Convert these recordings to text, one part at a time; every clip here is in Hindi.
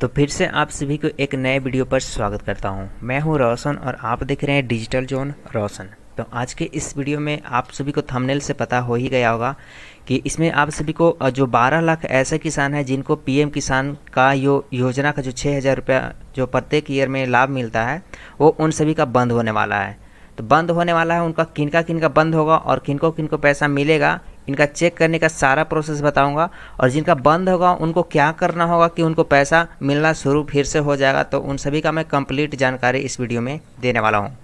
तो फिर से आप सभी को एक नए वीडियो पर स्वागत करता हूं मैं हूं रोशन और आप देख रहे हैं डिजिटल जोन रोशन तो आज के इस वीडियो में आप सभी को थंबनेल से पता हो ही गया होगा कि इसमें आप सभी को जो 12 लाख ऐसे किसान हैं जिनको पीएम किसान का यो योजना का जो छः हज़ार रुपया जो प्रत्येक ईयर में लाभ मिलता है वो उन सभी का बंद होने वाला है तो बंद होने वाला है उनका किनका किनका बंद होगा और किनको किनको पैसा मिलेगा इनका चेक करने का सारा प्रोसेस बताऊंगा और जिनका बंद होगा उनको क्या करना होगा कि उनको पैसा मिलना शुरू फिर से हो जाएगा तो उन सभी का मैं कंप्लीट जानकारी इस वीडियो में देने वाला हूँ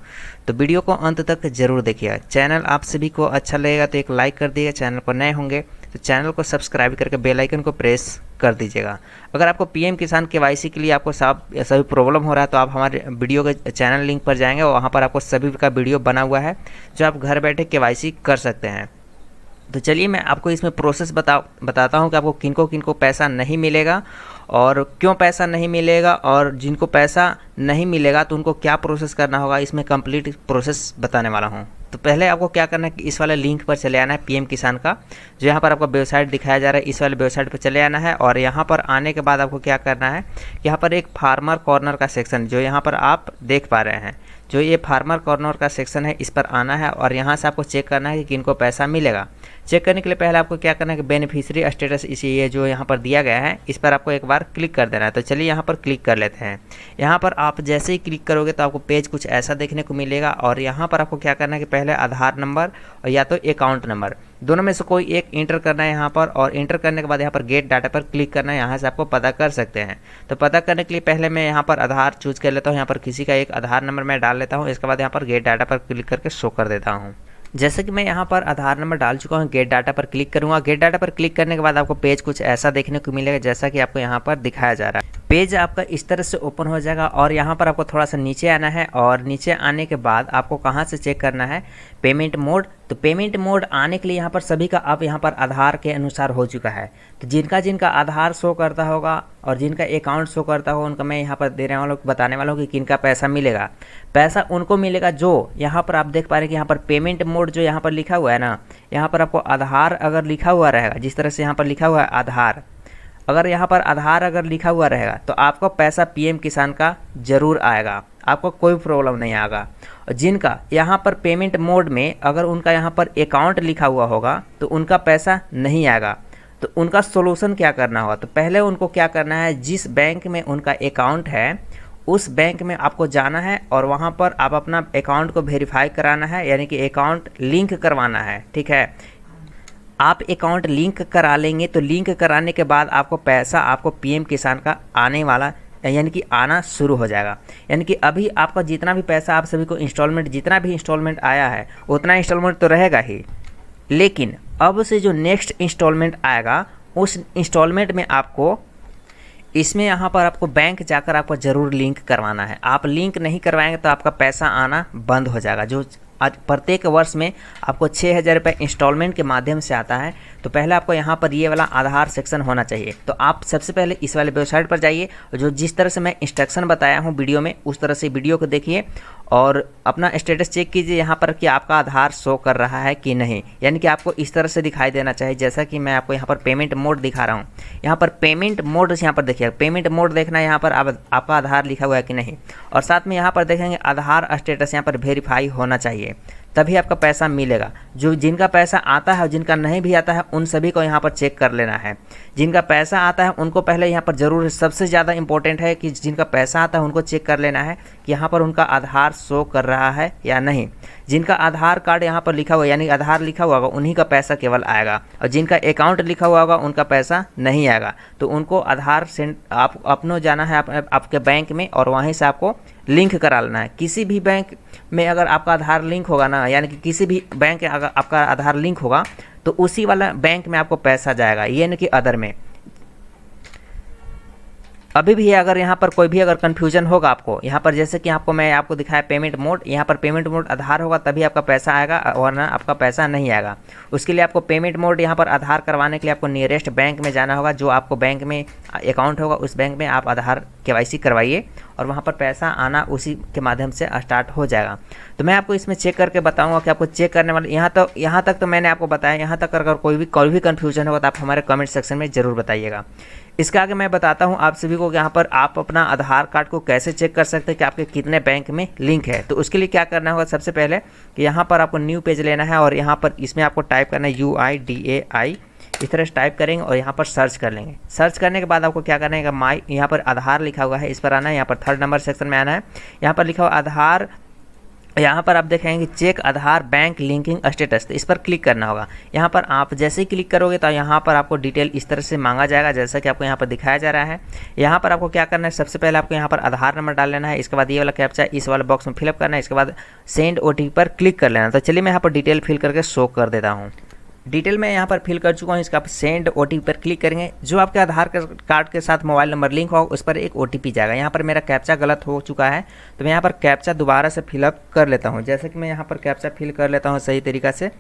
तो वीडियो को अंत तक जरूर देखिएगा चैनल आप सभी को अच्छा लगेगा तो एक लाइक कर दिएगा चैनल पर नए होंगे तो चैनल को सब्सक्राइब करके बेल आइकन को प्रेस कर दीजिएगा अगर आपको पीएम किसान सी के लिए आपको साफ सभी प्रॉब्लम हो रहा है तो आप हमारे वीडियो के चैनल लिंक पर जाएंगे और वहाँ पर आपको सभी का वीडियो बना हुआ है जो आप घर बैठे सी कर सकते हैं तो चलिए मैं आपको इसमें प्रोसेस बता बताता हूँ कि आपको किन को किन को पैसा नहीं मिलेगा और क्यों पैसा नहीं मिलेगा और जिनको पैसा नहीं मिलेगा तो उनको क्या प्रोसेस करना होगा इसमें कंप्लीट प्रोसेस बताने वाला हूँ तो पहले आपको क्या करना है कि इस वाले लिंक पर चले आना है पीएम किसान का जो यहाँ पर आपका वेबसाइट दिखाया जा रहा है इस वाले वेबसाइट पर चले आना है और यहाँ पर आने के बाद आपको क्या करना है यहाँ पर एक फार्मर कॉर्नर का सेक्शन जो यहाँ पर आप देख पा रहे हैं जो ये फार्मर कॉर्नर का सेक्शन है इस पर आना है और यहाँ से आपको चेक करना है कि किन पैसा मिलेगा चेक करने के लिए पहले आपको क्या करना है कि बेनिफिशरी स्टेटस इसी ये जो यहाँ पर दिया गया है इस पर आपको एक बार क्लिक कर देना है तो चलिए यहाँ पर क्लिक कर लेते हैं यहाँ पर आप जैसे ही क्लिक करोगे तो आपको पेज कुछ ऐसा देखने को मिलेगा और यहाँ पर आपको क्या करना है कि पहले आधार नंबर और या तो अकाउंट नंबर दोनों में से कोई एक इंटर करना है यहाँ पर और इंटर करने के बाद यहाँ पर गेट डाटा पर क्लिक करना है यहाँ से आपको पता कर सकते हैं तो पता करने के लिए पहले मैं यहाँ पर आधार चूज कर लेता हूँ यहाँ पर किसी का एक आधार नंबर मैं डाल लेता हूँ इसके बाद यहाँ पर गेट डाटा पर क्लिक करके शो कर देता हूँ जैसे कि मैं यहाँ पर आधार नंबर डाल चुका हूँ गेट डाटा पर क्लिक करूँगा गेट डाटा पर क्लिक करने के बाद आपको पेज कुछ ऐसा देखने को मिलेगा जैसा कि आपको यहाँ पर दिखाया जा रहा है पेज आपका इस तरह से ओपन हो जाएगा और यहाँ पर आपको थोड़ा सा नीचे आना है और नीचे आने के बाद आपको कहाँ से चेक करना है पेमेंट मोड तो पेमेंट मोड आने के लिए यहाँ पर सभी का अब यहाँ पर आधार के अनुसार हो चुका है तो जिनका जिनका आधार शो करता होगा और जिनका अकाउंट शो करता होगा उनका मैं यहाँ पर देने वालों हूँ बताने वाला हूँ कि किनका पैसा मिलेगा पैसा उनको मिलेगा जो यहाँ पर आप देख पा रहे हैं कि यहाँ पर पेमेंट मोड जो यहाँ पर लिखा हुआ है ना यहाँ पर आपको आधार अगर लिखा हुआ रहेगा जिस तरह से यहाँ पर लिखा हुआ है आधार अगर यहाँ पर आधार अगर लिखा हुआ रहेगा तो आपको पैसा पीएम किसान का ज़रूर आएगा आपको कोई प्रॉब्लम नहीं आएगा जिनका यहाँ पर पेमेंट मोड में अगर उनका यहाँ पर अकाउंट लिखा हुआ होगा तो उनका पैसा नहीं आएगा तो उनका सोलूशन क्या करना होगा तो पहले उनको क्या करना है जिस बैंक में उनका अकाउंट है उस बैंक में आपको जाना है और वहाँ पर आप अपना अकाउंट को वेरीफाई कराना है यानी कि अकाउंट लिंक करवाना है ठीक है आप अकाउंट लिंक करा लेंगे तो लिंक कराने के बाद आपको पैसा आपको पीएम किसान का आने वाला यानी कि आना शुरू हो जाएगा यानी कि अभी आपका जितना भी पैसा आप सभी को इंस्टॉलमेंट जितना भी इंस्टॉलमेंट आया है उतना इंस्टॉलमेंट तो रहेगा ही लेकिन अब से जो नेक्स्ट इंस्टॉलमेंट आएगा उस इंस्टॉलमेंट में आपको इसमें यहाँ पर आपको बैंक जाकर आपको ज़रूर लिंक करवाना है आप लिंक नहीं करवाएंगे तो आपका पैसा आना बंद हो जाएगा जो आज प्रत्येक वर्ष में आपको छः हज़ार रुपये इंस्टॉलमेंट के माध्यम से आता है तो पहले आपको यहाँ पर ये वाला आधार सेक्शन होना चाहिए तो आप सबसे पहले इस वाले वेबसाइट पर जाइए जो जिस तरह से मैं इंस्ट्रक्शन बताया हूँ वीडियो में उस तरह से वीडियो को देखिए और अपना स्टेटस चेक कीजिए यहाँ पर कि आपका आधार शो कर रहा है कि नहीं यानी कि आपको इस तरह से दिखाई देना चाहिए जैसा कि मैं आपको यहाँ पर पेमेंट मोड दिखा रहा हूँ यहाँ पर पेमेंट मोड यहाँ पर देखिए पेमेंट मोड देखना है यहाँ पर आप, आपका आधार लिखा हुआ है कि नहीं और साथ में यहाँ पर देखेंगे आधार स्टेटस यहाँ पर वेरीफाई होना चाहिए तभी आपका पैसा मिलेगा जो जिनका पैसा आता है और जिनका नहीं भी आता है उन सभी को यहाँ पर चेक कर लेना है जिनका पैसा आता है उनको पहले यहाँ पर ज़रूर सबसे ज़्यादा इंपॉर्टेंट है कि जिनका पैसा आता है उनको चेक कर लेना है कि यहाँ पर उनका आधार शो कर रहा है या नहीं जिनका आधार कार्ड यहाँ पर लिखा हुआ यानी आधार लिखा हुआ होगा उन्हीं का पैसा केवल आएगा और जिनका अकाउंट लिखा हुआ होगा उनका पैसा नहीं आएगा तो उनको आधार सेंट आप अपनों जाना है आप, आपके बैंक में और वहीं से आपको लिंक करा लेना है किसी भी बैंक में अगर आपका आधार लिंक होगा ना यानी कि किसी भी बैंक अगर आपका आधार लिंक होगा तो उसी वाला बैंक में आपको पैसा जाएगा ये यानी कि अदर में अभी भी अगर यहाँ पर कोई भी अगर कन्फ्यूजन होगा आपको यहाँ पर जैसे कि आपको मैं आपको दिखाया पेमेंट मोड यहाँ पर पेमेंट मोड आधार होगा तभी आपका पैसा आएगा वरना आपका पैसा नहीं आएगा उसके लिए आपको पेमेंट मोड यहाँ पर आधार करवाने के लिए आपको नियरेस्ट बैंक में जाना होगा जो आपको बैंक में अकाउंट होगा उस बैंक में आप आधार के करवाइए और वहाँ पर पैसा आना उसी के माध्यम से स्टार्ट हो जाएगा तो मैं आपको इसमें चेक करके बताऊँगा कि आपको चेक करने वाले यहाँ तो यहाँ तक तो मैंने आपको बताया यहाँ तक अगर कोई भी कोई भी कन्फ्यूजन होगा तो आप हमारे कमेंट सेक्शन में ज़रूर बताइएगा इसके आगे मैं बताता हूँ आप सभी को यहाँ पर आप अपना आधार कार्ड को कैसे चेक कर सकते हैं कि आपके कितने बैंक में लिंक है तो उसके लिए क्या करना होगा सबसे पहले कि यहाँ पर आपको न्यू पेज लेना है और यहाँ पर इसमें आपको टाइप करना है यू आई डी ए आई इस तरह से टाइप करेंगे और यहाँ पर सर्च कर लेंगे सर्च करने के बाद आपको क्या करना है माई यहाँ पर आधार लिखा हुआ है इस पर आना है यहाँ पर थर्ड नंबर सेक्शन में आना है यहाँ पर लिखा हुआ आधार यहाँ पर आप देखेंगे check Aadhaar bank linking status तो इस पर क्लिक करना होगा यहाँ पर आप जैसे ही क्लिक करोगे तो यहाँ पर आपको डिटेल इस तरह से मांगा जाएगा जैसा कि आपको यहाँ पर दिखाया जा रहा है यहाँ पर आपको क्या करना है सबसे पहले आपको यहाँ पर आधार नंबर डाल लेना है इसके बाद ये वाला कैप्चा इस वाला बॉक्स में फिलअप करना है इसके बाद सेंड ओ पर क्लिक कर लेना तो चलिए मैं यहाँ पर डिटेल फिल करके शो कर देता हूँ डिटेल मैं यहाँ पर फिल कर चुका हूँ इसका आप सेंड ओ पर क्लिक करेंगे जो आपके आधार कार्ड के साथ मोबाइल नंबर लिंक हो उस पर एक ओ जाएगा यहाँ पर मेरा कैप्चा गलत हो चुका है तो मैं यहाँ पर कैप्चा दोबारा से फिलअप कर लेता हूँ जैसे कि मैं यहाँ पर कैप्चा फिल कर लेता हूँ सही तरीका से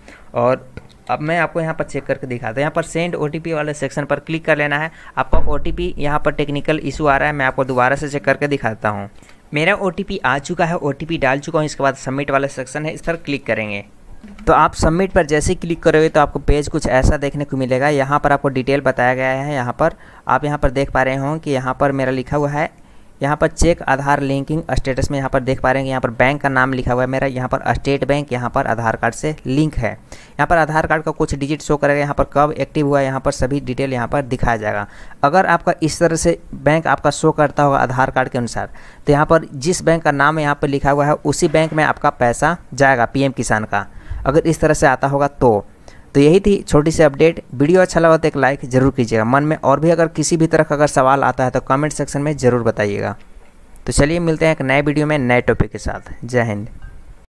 और अब मैं आपको यहाँ पर चेक करके दिखाता हूँ यहाँ पर सेंड ओ वाले सेक्शन पर क्लिक कर लेना है आपका ओ टी यहाँ पर टेक्निकल इशू आ रहा है मैं आपको दोबारा से चेक करके दिखाता हूँ मेरा ओ आ चुका है ओ डाल चुका हूँ इसके बाद सबमिट वाला सेक्शन है इस पर क्लिक करेंगे तो आप सबमिट पर जैसे क्लिक करोगे तो आपको पेज कुछ ऐसा देखने को मिलेगा यहाँ पर आपको डिटेल बताया गया है यहाँ पर आप यहाँ पर देख पा रहे हों कि यहाँ पर मेरा लिखा हुआ है यहाँ पर चेक आधार लिंकिंग स्टेटस में यहाँ पर देख पा रहे हैं कि यहाँ पर बैंक का नाम लिखा हुआ है मेरा यहाँ पर स्टेट बैंक यहाँ पर आधार कार्ड से लिंक है यहाँ पर आधार कार्ड का कुछ डिजिट शो करेगा यहाँ पर कब एक्टिव हुआ है यहाँ पर सभी डिटेल यहाँ पर दिखाया जाएगा अगर आपका इस तरह से बैंक आपका शो करता होगा आधार कार्ड के अनुसार तो यहाँ पर जिस बैंक का नाम यहाँ पर लिखा हुआ है उसी बैंक में आपका पैसा जाएगा पी किसान का अगर इस तरह से आता होगा तो तो यही थी छोटी सी अपडेट वीडियो अच्छा लगा तो एक लाइक ज़रूर कीजिएगा मन में और भी अगर किसी भी तरह का अगर सवाल आता है तो कमेंट सेक्शन में ज़रूर बताइएगा तो चलिए मिलते हैं एक नए वीडियो में नए टॉपिक के साथ जय हिंद